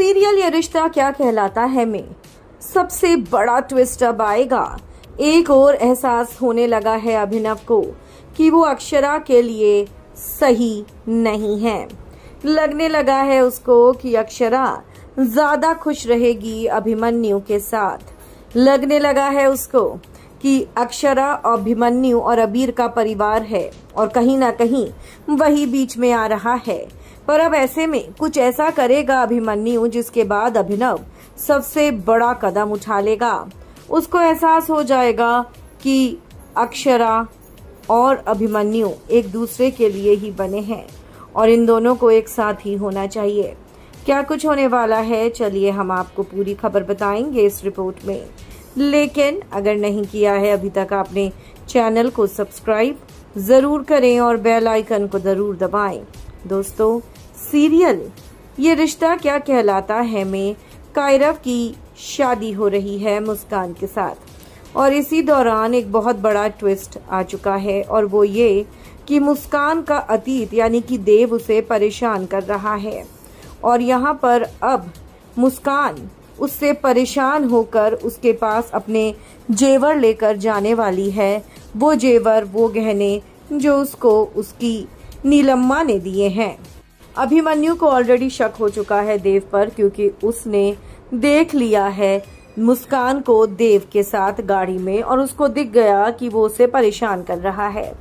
serial ये रिश्ता क्या कहलाता है में सबसे बड़ा ट्विस्ट अब आएगा एक और एहसास होने लगा है अभिनव को कि वो अक्षरा के लिए सही नहीं है लगने लगा है उसको कि अक्षरा ज्यादा खुश रहेगी अभिमन्यु के साथ लगने लगा है उसको कि अक्षरा अभिमन्यु और अबीर का परिवार है और कहीं ना कहीं वही बीच में आ रहा है पर अब ऐसे में कुछ ऐसा करेगा अभिमन्यु जिसके बाद अभिनव सबसे बड़ा कदम उठा लेगा उसको एहसास हो जाएगा कि अक्षरा और अभिमन्यु एक दूसरे के लिए ही बने हैं और इन दोनों को एक साथ ही होना चाहिए क्या कुछ होने वाला है चलिए हम आपको पूरी खबर बताएंगे इस रिपोर्ट में लेकिन अगर नहीं किया है अभी तक आपने चैनल को सब्सक्राइब ज़रूर करें और बेल आइकन को ज़रूर दबाएं दोस्तों सीरियल ये रिश्ता क्या कहलाता है में कायरव की शादी हो रही है मुस्कान के साथ और इसी दौरान एक बहुत बड़ा ट्विस्ट आ चुका है और वो ये कि मुस्कान का अतीत यानी कि देव उसे परेशान कर रहा है और यहाँ पर अब मुस्कान उससे परेशान होकर उसके पास अपने जेवर लेकर जाने वाली है वो जेवर वो गहने जो उसको उसकी नीलम्मा ने दिए हैं अभिमन्यु को ऑलरेडी शक हो चुका है देव पर क्योंकि उसने देख लिया है मुस्कान को देव के साथ गाड़ी में और उसको दिख गया कि वो उसे परेशान कर रहा है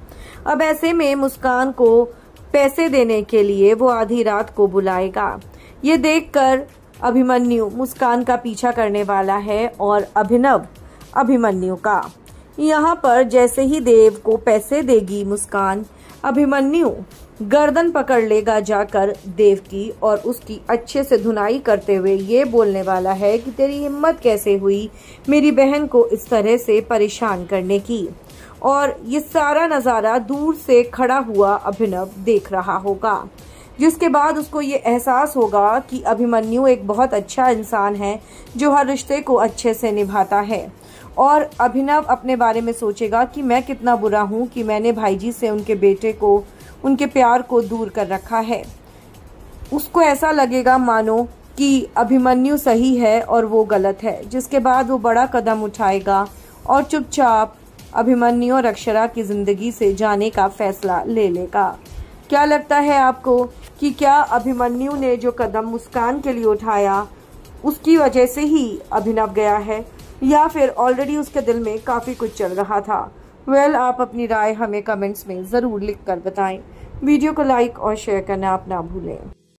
अब ऐसे में मुस्कान को पैसे देने के लिए वो आधी रात को बुलाएगा ये देखकर अभिमन्यु मुस्कान का पीछा करने वाला है और अभिनव अभिमन्यु का यहाँ पर जैसे ही देव को पैसे देगी मुस्कान अभिमन्यु गर्दन पकड़ लेगा जाकर देव की और उसकी अच्छे से धुनाई करते हुए ये बोलने वाला है कि तेरी हिम्मत कैसे हुई मेरी बहन को इस तरह से परेशान करने की और ये सारा नज़ारा दूर से खड़ा हुआ अभिनव देख रहा होगा जिसके बाद उसको ये एहसास होगा कि अभिमन्यु एक बहुत अच्छा इंसान है जो हर रिश्ते को अच्छे से निभाता है और अभिनव अपने बारे में सोचेगा कि मैं कितना बुरा हूँ कि मैंने भाईजी से उनके बेटे को उनके प्यार को दूर कर रखा है उसको ऐसा लगेगा मानो कि अभिमन्यु सही है और वो गलत है जिसके बाद वो बड़ा कदम उठाएगा और चुपचाप अभिमन्यु और अक्षरा की जिंदगी से जाने का फैसला ले लेगा क्या लगता है आपको कि क्या अभिमन्यु ने जो कदम मुस्कान के लिए उठाया उसकी वजह से ही अभिनव गया है या फिर ऑलरेडी उसके दिल में काफ़ी कुछ चल रहा था वेल well, आप अपनी राय हमें कमेंट्स में ज़रूर लिख कर बताएं वीडियो को लाइक और शेयर करना आप ना भूलें